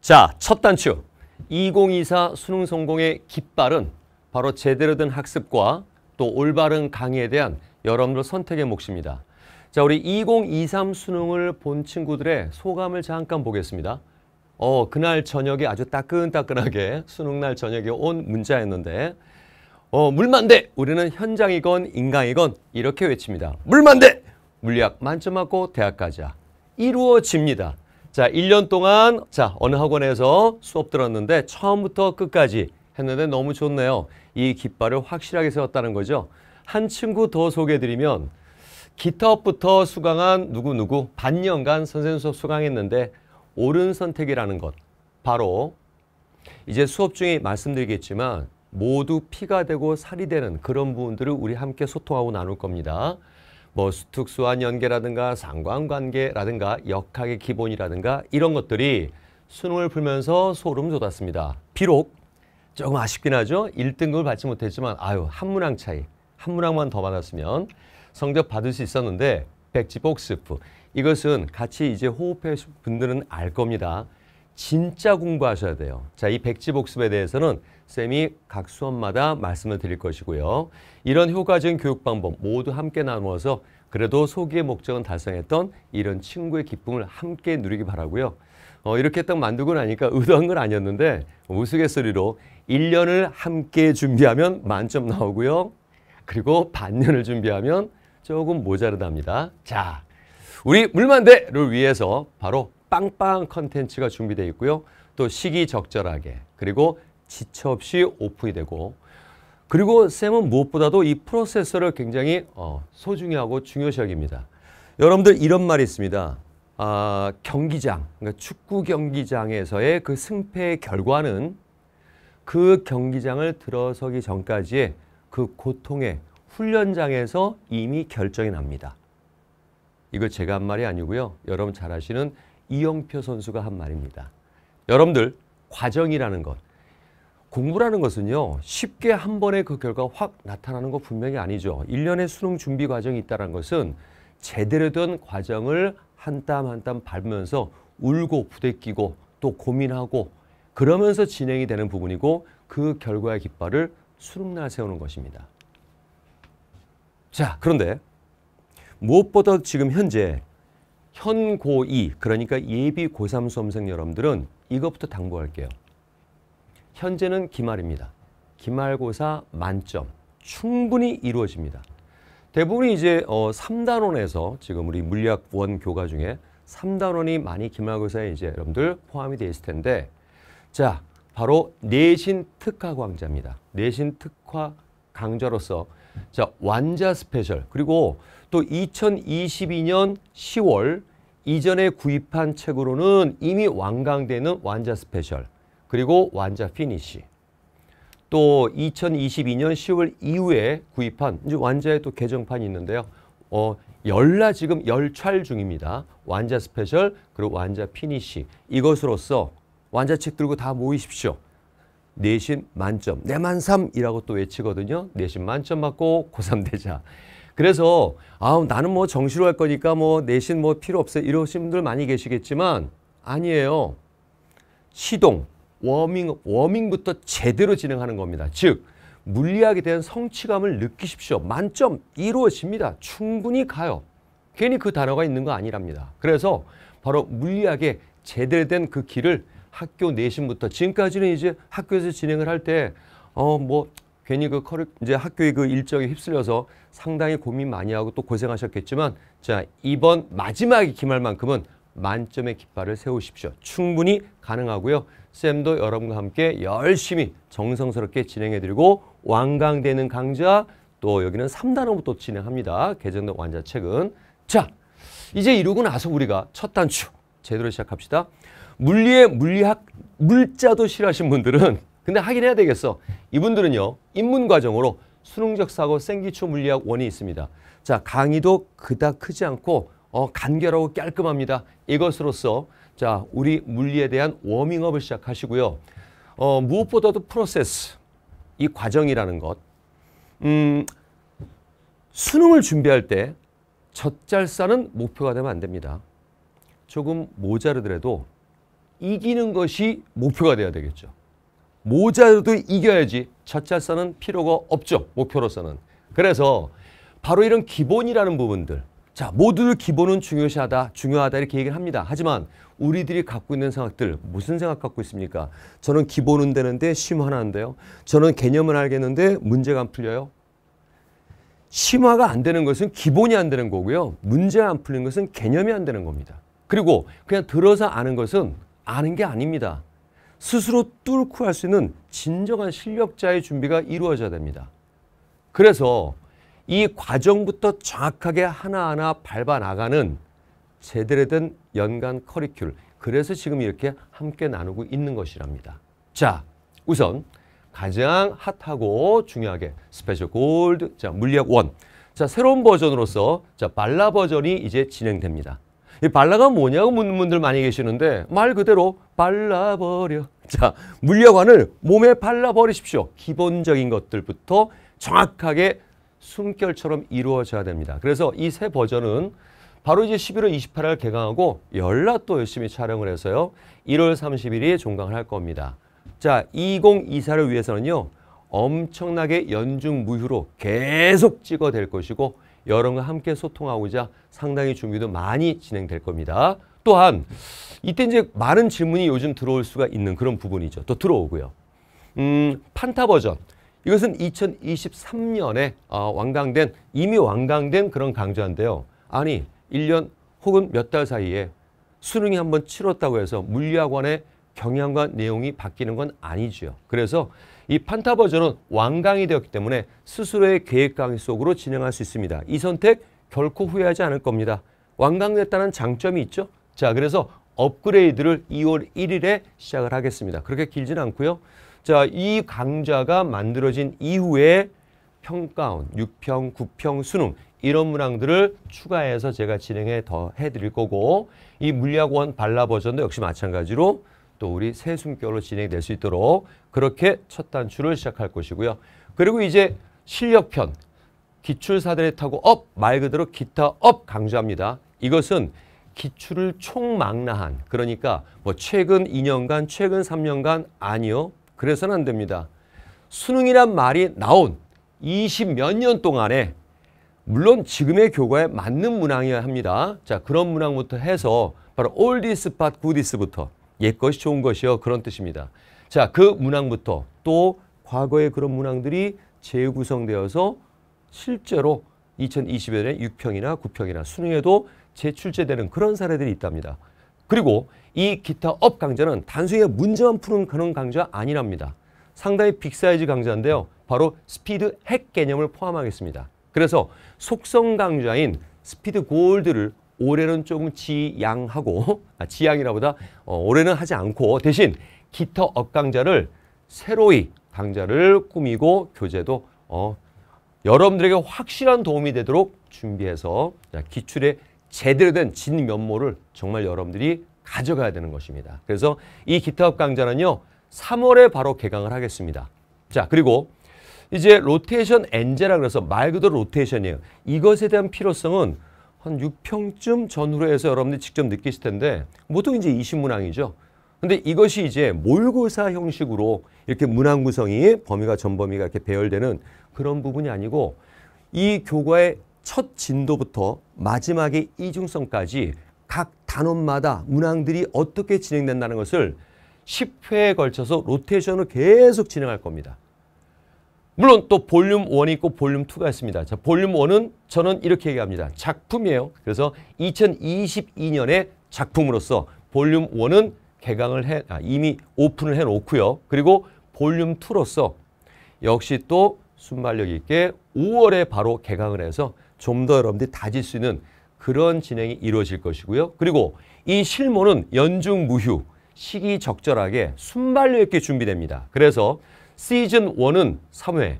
자, 첫 단추. 2024 수능 성공의 깃발은 바로 제대로 된 학습과 또 올바른 강의에 대한 여러분들 선택의 몫입니다. 자, 우리 2023 수능을 본 친구들의 소감을 잠깐 보겠습니다. 어, 그날 저녁에 아주 따끈따끈하게 수능날 저녁에 온 문자였는데 어, 물만대! 우리는 현장이건 인강이건 이렇게 외칩니다. 물만대! 물리학 만점하고 대학 가자. 이루어집니다. 자, 1년 동안 자 어느 학원에서 수업 들었는데 처음부터 끝까지 했는데 너무 좋네요. 이 깃발을 확실하게 세웠다는 거죠. 한 친구 더 소개해드리면 기타업부터 수강한 누구누구 반년간 선생님 수업 수강했는데 옳은 선택이라는 것. 바로 이제 수업 중에 말씀드리겠지만 모두 피가 되고 살이 되는 그런 부분들을 우리 함께 소통하고 나눌 겁니다. 뭐 수특수한 연계라든가 상관관계라든가 역학의 기본이라든가 이런 것들이 수능을 풀면서 소름 돋았습니다. 비록 조금 아쉽긴 하죠. 1등급을 받지 못했지만 아유 한 문항 차이 한 문항만 더 받았으면 성적 받을 수 있었는데 백지복습 이것은 같이 이제 호흡해 분들은 알 겁니다. 진짜 공부하셔야 돼요. 자, 이 백지 복습에 대해서는 쌤이 각 수업마다 말씀을 드릴 것이고요. 이런 효과적인 교육 방법 모두 함께 나누어서 그래도 소기의 목적은 달성했던 이런 친구의 기쁨을 함께 누리기 바라고요. 어, 이렇게 딱 만들고 나니까 의도한 건 아니었는데 우스갯소리로 1년을 함께 준비하면 만점 나오고요. 그리고 반년을 준비하면 조금 모자르답니다. 자, 우리 물만대를 위해서 바로 빵빵 컨텐츠가 준비되어 있고요. 또 시기적절하게 그리고 지체 없이 오픈이 되고 그리고 쌤은 무엇보다도 이 프로세서를 굉장히 어, 소중히 하고 중요시 여깁니다. 여러분들 이런 말이 있습니다. 아, 경기장, 그러니까 축구 경기장에서의 그 승패의 결과는 그 경기장을 들어서기 전까지의 그 고통의 훈련장에서 이미 결정이 납니다. 이거 제가 한 말이 아니고요. 여러분 잘 아시는 이영표 선수가 한 말입니다. 여러분들 과정이라는 것 공부라는 것은요 쉽게 한 번에 그 결과 확 나타나는 거 분명히 아니죠. 1년의 수능 준비 과정이 있다는 것은 제대로 된 과정을 한 땀 한 땀 밟으면서 울고 부대끼고 또 고민하고 그러면서 진행이 되는 부분이고 그 결과의 깃발을 수능날 세우는 것입니다. 자 그런데 무엇보다 지금 현재 현고2 그러니까 예비 고3 수험생 여러분들은 이것부터 당부할게요. 현재는 기말입니다. 기말고사 만점 충분히 이루어집니다. 대부분이 이제 어 3단원에서 지금 우리 물리학 원 교과 중에 3단원이 많이 기말고사에 이제 여러분들 포함이 되어 있을 텐데 자 바로 내신 특화 강좌입니다. 내신 특화 강좌로서 자 완자 스페셜 그리고 또 2022년 10월 이전에 구입한 책으로는 이미 완강되는 완자 스페셜 그리고 완자 피니쉬또 2022년 10월 이후에 구입한 이제 완자의 또 개정판이 있는데요. 어, 열라 지금 열찰 중입니다. 완자 스페셜 그리고 완자 피니시 이것으로서 완자책 들고 다 모이십시오. 내신 만점 내만삼이라고 또 외치거든요. 내신 만점 맞고 고3 되자. 그래서 아 나는 뭐 정시로 할 거니까 뭐 내신 뭐 필요 없어요. 이러신 분들 많이 계시겠지만 아니에요. 시동, 워밍, 워밍부터 제대로 진행하는 겁니다. 즉 물리학에 대한 성취감을 느끼십시오. 만점 이루어집니다. 충분히 가요. 괜히 그 단어가 있는 거 아니랍니다. 그래서 바로 물리학에 제대로 된 그 길을 학교 내신부터 지금까지는 이제 학교에서 진행을 할때어뭐 괜히 그 커리 이제 학교의 그 일정에 휩쓸려서 상당히 고민 많이 하고 또 고생하셨겠지만 자 이번 마지막에 기말만큼은 만점의 깃발을 세우십시오. 충분히 가능하고요. 쌤도 여러분과 함께 열심히 정성스럽게 진행해드리고 완강되는 강좌 또 여기는 3단원부터 진행합니다. 개정된 완자책은 자 이제 이러고 나서 우리가 첫 단추 제대로 시작합시다. 물리의 물리학 물자도 싫어하신 분들은 근데 하긴 해야 되겠어. 이분들은요. 입문 과정으로 수능적 사고 생기초 물리학 원이 있습니다. 자, 강의도 그닥 크지 않고 어, 간결하고 깔끔합니다. 이것으로써 자, 우리 물리에 대한 워밍업을 시작하시고요. 어, 무엇보다도 프로세스, 이 과정이라는 것. 음, 수능을 준비할 때 젖잘싸는 목표가 되면 안 됩니다. 조금 모자르더라도 이기는 것이 목표가 돼야 되겠죠. 모자도 이겨야지 첫잘싸는 필요가 없죠. 목표로서는. 그래서 바로 이런 기본이라는 부분들 자 모두들 기본은 중요시하다 중요하다 이렇게 얘기를 합니다. 하지만 우리들이 갖고 있는 생각들 무슨 생각 갖고 있습니까? 저는 기본은 되는데 심화는 안 돼요. 저는 개념은 알겠는데 문제가 안 풀려요. 심화가 안 되는 것은 기본이 안 되는 거고요. 문제가 안 풀린 것은 개념이 안 되는 겁니다. 그리고 그냥 들어서 아는 것은 아는 게 아닙니다. 스스로 뚫고 할 수 있는 진정한 실력자의 준비가 이루어져야 됩니다. 그래서 이 과정부터 정확하게 하나하나 밟아 나가는 제대로 된 연간 커리큘 그래서 지금 이렇게 함께 나누고 있는 것이랍니다. 자 우선 가장 핫하고 중요하게 스페셜 골드 자 물리학 1자 새로운 버전으로서 자 발라 버전이 이제 진행됩니다. 이 발라가 뭐냐고 묻는 분들 많이 계시는데 말 그대로 발라버려. 자, 물려관을 몸에 발라버리십시오. 기본적인 것들부터 정확하게 숨결처럼 이루어져야 됩니다. 그래서 이 새 버전은 바로 이제 11월 28일 개강하고 연락도 열심히 촬영을 해서요. 1월 3 1일에 종강을 할 겁니다. 자, 2024를 위해서는요. 엄청나게 연중 무휴로 계속 찍어될 것이고 여러분과 함께 소통하고자 상당히 준비도 많이 진행될 겁니다. 또한 이때 이제 많은 질문이 요즘 들어올 수가 있는 그런 부분이죠. 또 들어오고요. 음, 판타 버전. 이것은 2023년에 어, 완강된 이미 완강된 그런 강좌인데요. 아니 1년 혹은 몇 달 사이에 수능이 한번 치렀다고 해서 물리학원의 경향과 내용이 바뀌는 건아니지 그래서 이 판타 버전은 완강이 되었기 때문에 스스로의 계획 강의 속으로 진행할 수 있습니다. 이 선택 결코 후회하지 않을 겁니다. 완강됐다는 장점이 있죠. 자, 그래서 업그레이드를 2월 1일에 시작을 하겠습니다. 그렇게 길진 않고요. 자, 이 강좌가 만들어진 이후에 평가원, 6평, 9평, 수능 이런 문항들을 추가해서 제가 진행해 더 해드릴 거고 이 물리학원 발라 버전도 역시 마찬가지로 또 우리 새 숨결로 진행될 수 있도록 그렇게 첫 단추를 시작할 것이고요. 그리고 이제 실력편, 기출사대를 타고 업, 말 그대로 기타 업 강조합니다. 이것은 기출을 총망라한, 그러니까 뭐 최근 2년간, 최근 3년간 아니요. 그래서는 안 됩니다. 수능이란 말이 나온 20 몇 년 동안에 물론 지금의 교과에 맞는 문항이어야 합니다. 자, 그런 문항부터 해서 바로 올디스 팟 구디스부터 옛것이 좋은 것이요. 그런 뜻입니다. 자, 그 문항부터 또 과거의 그런 문항들이 재구성되어서 실제로 2020년에 6평이나 9평이나 수능에도 재출제되는 그런 사례들이 있답니다. 그리고 이 기타 업 강좌는 단순히 문제만 푸는 그런 강좌 아니랍니다. 상당히 빅사이즈 강좌인데요. 바로 스피드 핵 개념을 포함하겠습니다. 그래서 속성 강좌인 스피드 골드를 올해는 조금 지양하고 아, 지양이라보다 어, 올해는 하지 않고 대신 기타업강좌를 새로이 강좌를 꾸미고 교재도 어, 여러분들에게 확실한 도움이 되도록 준비해서 기출에 제대로 된 진면모를 정말 여러분들이 가져가야 되는 것입니다. 그래서 이 기타업 강좌는요. 3월에 바로 개강을 하겠습니다. 자 그리고 이제 로테이션 엔제라 그래서 말 그대로 로테이션이에요. 이것에 대한 필요성은 한 6평쯤 전후로 해서 여러분들이 직접 느끼실 텐데 보통 이제 20문항이죠. 근데 이것이 이제 몰고사 형식으로 이렇게 문항 구성이 범위가 전범위가 이렇게 배열되는 그런 부분이 아니고 이 교과의 첫 진도부터 마지막의 이중성까지 각 단원마다 문항들이 어떻게 진행된다는 것을 10회에 걸쳐서 로테이션을 계속 진행할 겁니다. 물론 또 볼륨 1이 있고 볼륨 2가 있습니다. 자, 볼륨 1은 저는 이렇게 얘기합니다. 작품이에요. 그래서 2022년의 작품으로서 볼륨 1은 개강을 해, 아, 이미 오픈을 해놓고요. 그리고 볼륨 2로서 역시 또 순발력 있게 5월에 바로 개강을 해서 좀 더 여러분들이 다질 수 있는 그런 진행이 이루어질 것이고요. 그리고 이 실무는 연중 무휴, 시기적절하게 순발력 있게 준비됩니다. 그래서 시즌 1은 3회,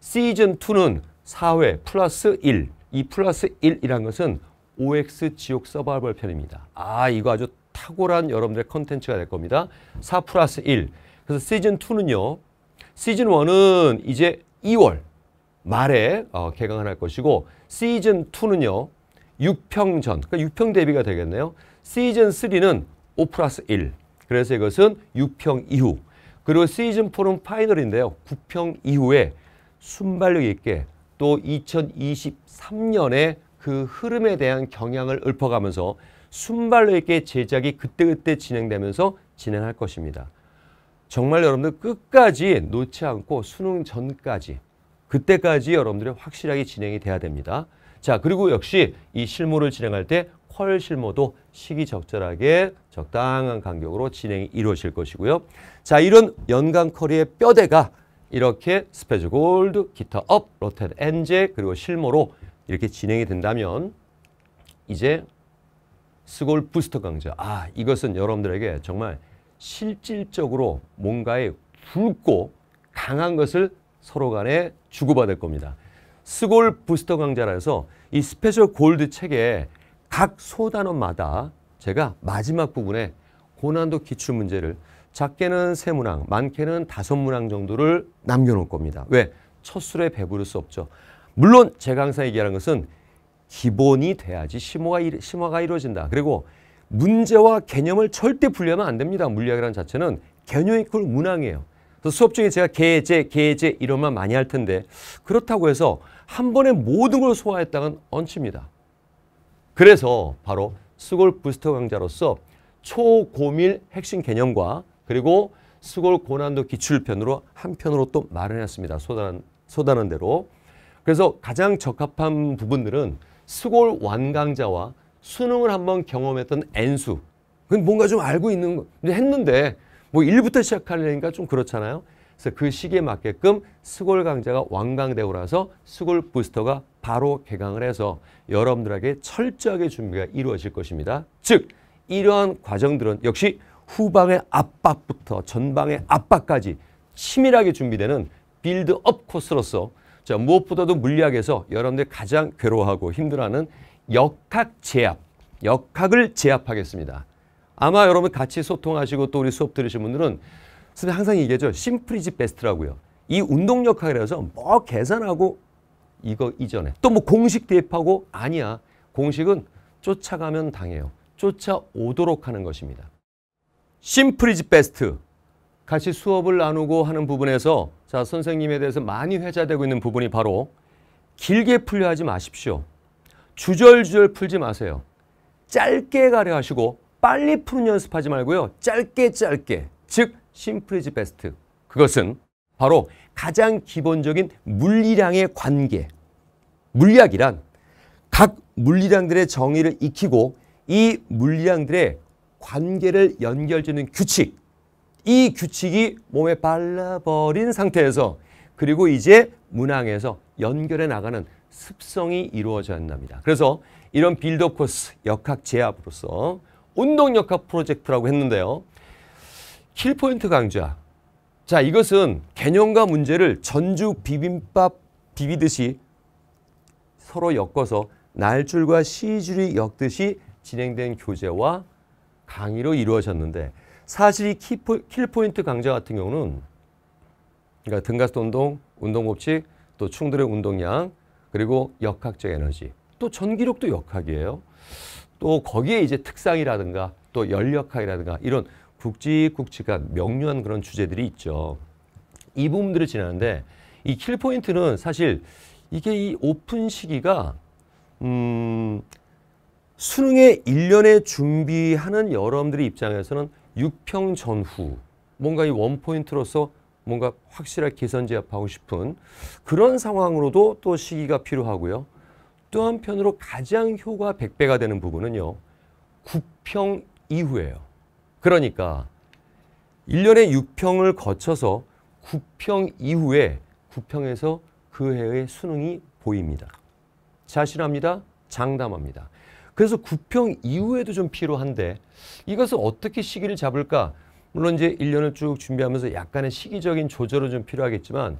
시즌 2는 4회 플러스 1. 이 플러스 1이란 것은 OX 지옥 서바이벌 편입니다. 아, 이거 아주 탁월한 여러분들의 컨텐츠가 될 겁니다. 4 플러스 1. 그래서 시즌 2는요. 시즌 1은 이제 2월 말에 어, 개강을 할 것이고 시즌 2는요. 6평 전, 그러니까 6평 대비가 되겠네요. 시즌 3는 5 플러스 1. 그래서 이것은 6평 이후 그리고 시즌 4는 파이널인데요. 9평 이후에 순발력 있게 또 2023년에 그 흐름에 대한 경향을 읊어가면서 순발력 있게 제작이 그때그때 진행되면서 진행할 것입니다. 정말 여러분들 끝까지 놓지 않고 수능 전까지 그때까지 여러분들이 확실하게 진행이 돼야 됩니다. 자 그리고 역시 이 실무를 진행할 때펄 실모도 시기적절하게 적당한 간격으로 진행이 이루어질 것이고요. 자, 이런 연간 커리의 뼈대가 이렇게 스페즈 골드, 기타 업, 로테 엔제 그리고 실모로 이렇게 진행이 된다면 이제 스골 부스터 강좌. 아, 이것은 여러분들에게 정말 실질적으로 뭔가의 굵고 강한 것을 서로 간에 주고받을 겁니다. 스골 부스터 강좌라 서이 스페셜 골드 책에 각 소단원마다 제가 마지막 부분에 고난도 기출 문제를 작게는 세 문항, 많게는 다섯 문항 정도를 남겨놓을 겁니다. 왜? 첫 술에 배부를 수 없죠. 물론 제가 항상 얘기하는 것은 기본이 돼야지 심화가, 이루, 심화가 이루어진다. 그리고 문제와 개념을 절대 분리하면 안 됩니다. 물리학이라는 자체는 개념이 그 문항이에요. 그래서 수업 중에 제가 개제, 개제 이런 말 많이 할 텐데 그렇다고 해서 한 번에 모든 걸 소화했다간 얹힙니다. 그래서 바로 수골 부스터 강좌로서 초고밀 핵심 개념과 그리고 수골 고난도 기출편으로 한 편으로 또 마련했습니다. 소단 소단한 대로. 그래서 가장 적합한 부분들은 수골 완강자와 수능을 한번 경험했던 N수. 뭔가 좀 알고 있는 거 했는데 뭐 1부터 시작하려니까 좀 그렇잖아요. 그래서 그 시기에 맞게끔 수골 강자가 완강되고 나서 수골 부스터가 바로 개강을 해서 여러분들에게 철저하게 준비가 이루어질 것입니다. 즉 이러한 과정들은 역시 후방의 압박부터 전방의 압박까지 치밀하게 준비되는 빌드업 코스로서 자, 무엇보다도 물리학에서 여러분들 가장 괴로워하고 힘들어하는 역학 제압, 역학을 제압하겠습니다. 아마 여러분 같이 소통하시고 또 우리 수업 들으신 분들은 선생님 항상 얘기하죠. 심플이지 베스트라고요. 이 운동 역학이라서 뭐 계산하고 이거 이전에 또 뭐 공식 대입하고 아니야. 공식은 쫓아가면 당해요. 쫓아오도록 하는 것입니다. 심플이즈 베스트. 같이 수업을 나누고 하는 부분에서 자 선생님에 대해서 많이 회자되고 있는 부분이 바로 길게 풀려 하지 마십시오. 주절주절 풀지 마세요. 짧게 가려 하시고 빨리 푸는 연습하지 말고요. 짧게 짧게. 즉 심플이즈 베스트. 그것은 바로 가장 기본적인 물리량의 관계. 물리학이란 각 물리량들의 정의를 익히고 이 물리량들의 관계를 연결주는 규칙. 이 규칙이 몸에 발라버린 상태에서 그리고 이제 문항에서 연결해 나가는 습성이 이루어져야 한답니다. 그래서 이런 빌드 코스 역학 제압으로서 운동 역학 프로젝트라고 했는데요. 킬포인트 강좌 자, 이것은 개념과 문제를 전주 비빔밥 비비듯이 서로 엮어서 날줄과 시줄이 엮듯이 진행된 교재와 강의로 이루어졌는데 사실 이 키포, 킬포인트 강좌 같은 경우는 그러니까 등가스 운동, 운동 법칙, 또 충돌의 운동량, 그리고 역학적 에너지, 또 전기력도 역학이에요. 또 거기에 이제 특상이라든가 또 열역학이라든가 이런 굵직굵직한 명료한 그런 주제들이 있죠. 이 부분들을 지나는데 이 킬포인트는 사실 이게 이 오픈 시기가 음 수능의 일년에 준비하는 여러분들의 입장에서는 6평 전후 뭔가 이 원포인트로서 뭔가 확실하게 계산 제압하고 싶은 그런 상황으로도 또 시기가 필요하고요. 또 한편으로 가장 효과 100배가 되는 부분은요. 9평 이후예요. 그러니까 1년에 6평을 거쳐서 9평 이후에 9평에서 그 해의 수능이 보입니다. 자신합니다. 장담합니다. 그래서 9평 이후에도 좀 필요한데 이것을 어떻게 시기를 잡을까? 물론 이제 1년을 쭉 준비하면서 약간의 시기적인 조절은 좀 필요하겠지만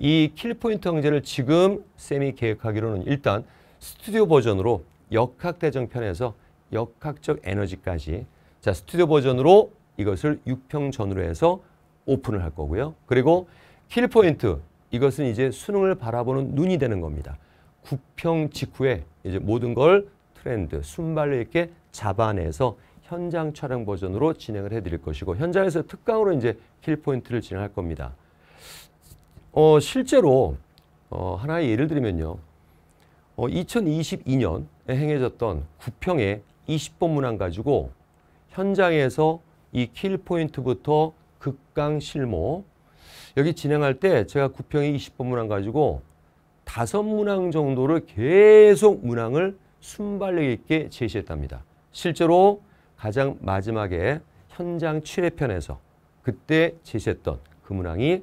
이 킬포인트 형제를 지금 쌤이 계획하기로는 일단 스튜디오 버전으로 역학대정편에서 역학적 에너지까지 자, 스튜디오 버전으로 이것을 6평 전후로 해서 오픈을 할 거고요. 그리고 킬 포인트 이것은 이제 수능을 바라보는 눈이 되는 겁니다. 9평 직후에 이제 모든 걸 트렌드 순발로이렇게 잡아내서 현장 촬영 버전으로 진행을 해드릴 것이고 현장에서 특강으로 이제 킬 포인트를 진행할 겁니다. 어, 실제로 어, 하나의 예를 들면요. 어, 2022년에 행해졌던 9평에 20번 문항 가지고 현장에서 이 킬포인트부터 극강 실모 여기 진행할 때 제가 구평이 20번문항 가지고 다섯 문항 정도를 계속 문항을 순발력 있게 제시했답니다. 실제로 가장 마지막에 현장 7회편에서 그때 제시했던 그 문항이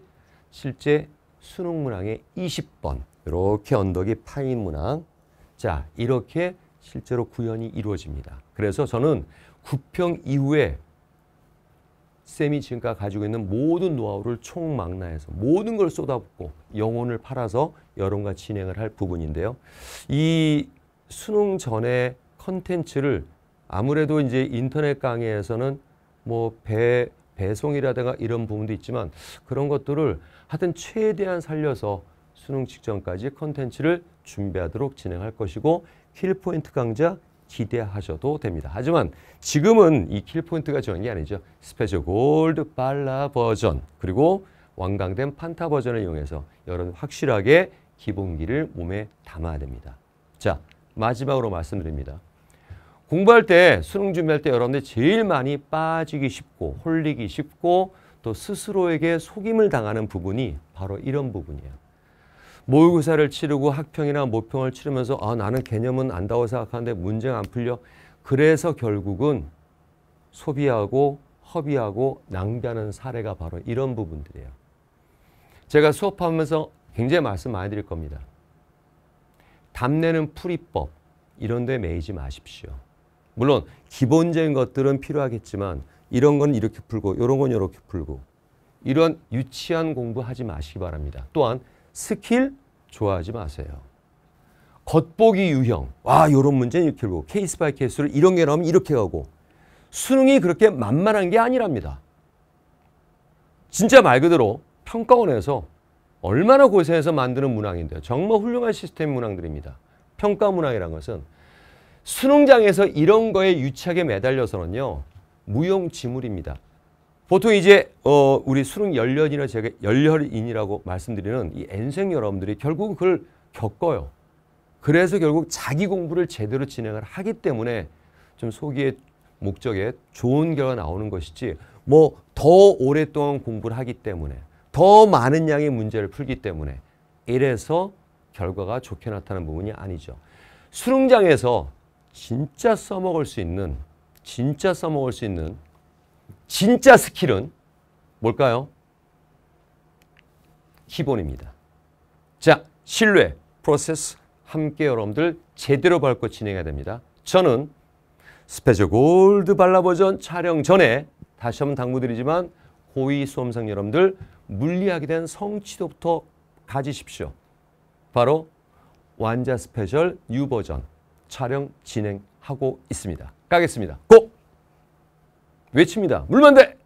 실제 수능 문항의 20번 이렇게 언덕이 파인 문항 자 이렇게 실제로 구현이 이루어집니다. 그래서 저는 9평 이후에 쌤이 지금까지 가지고 있는 모든 노하우를 총망라해서 모든 걸 쏟아붓고 영혼을 팔아서 여론과 진행을 할 부분인데요. 이 수능 전에 컨텐츠를 아무래도 이제 인터넷 강의에서는 뭐 배, 배송이라든가 이런 부분도 있지만 그런 것들을 하여튼 최대한 살려서 수능 직전까지 컨텐츠를 준비하도록 진행할 것이고 킬포인트 강좌 기대하셔도 됩니다. 하지만 지금은 이 킬포인트가 좋은 게 아니죠. 스페셜 골드 발라 버전 그리고 완강된 판타 버전을 이용해서 여러분 확실하게 기본기를 몸에 담아야 됩니다. 자, 마지막으로 말씀드립니다. 공부할 때, 수능 준비할 때 여러분들 제일 많이 빠지기 쉽고 홀리기 쉽고 또 스스로에게 속임을 당하는 부분이 바로 이런 부분이에요. 모의고사를 치르고 학평이나 모평을 치르면서 아, 나는 개념은 안다고 생각하는데 문제가 안 풀려. 그래서 결국은 소비하고 허비하고 낭비하는 사례가 바로 이런 부분들이에요. 제가 수업하면서 굉장히 말씀 많이 드릴 겁니다. 답내는 풀이법 이런 데 매이지 마십시오. 물론 기본적인 것들은 필요하겠지만 이런 건 이렇게 풀고 이런 건 이렇게 풀고 이런 유치한 공부하지 마시기 바랍니다. 또한 스킬 좋아하지 마세요. 겉보기 유형. 와 이런 문제는 이렇게 고 케이스 바이 케이스를 이런 게 나오면 이렇게 가고 수능이 그렇게 만만한 게 아니랍니다. 진짜 말 그대로 평가원에서 얼마나 고생해서 만드는 문항인데요. 정말 훌륭한 시스템 문항들입니다. 평가 문항이라 것은 수능장에서 이런 거에 유착에 매달려서는요. 무용지물입니다. 보통 이제 어 우리 수능 열년이나 제가 열혈인이라고 말씀드리는 이 N생 여러분들이 결국은 그걸 겪어요. 그래서 결국 자기 공부를 제대로 진행을 하기 때문에 좀 소기의 목적에 좋은 결과 나오는 것이지 뭐 더 오랫동안 공부를 하기 때문에 더 많은 양의 문제를 풀기 때문에 이래서 결과가 좋게 나타나는 부분이 아니죠. 수능장에서 진짜 써먹을 수 있는 진짜 써먹을 수 있는 진짜 스킬은 뭘까요? 기본입니다. 자, 신뢰, 프로세스 함께 여러분들 제대로 밟고 진행해야 됩니다. 저는 스페셜 골드 발라 버전 촬영 전에 다시 한번 당부드리지만 고위 수험생 여러분들 물리학에 대한 성취도부터 가지십시오. 바로 완자 스페셜 뉴 버전 촬영 진행하고 있습니다. 까겠습니다. 고! 외칩니다. 물만대!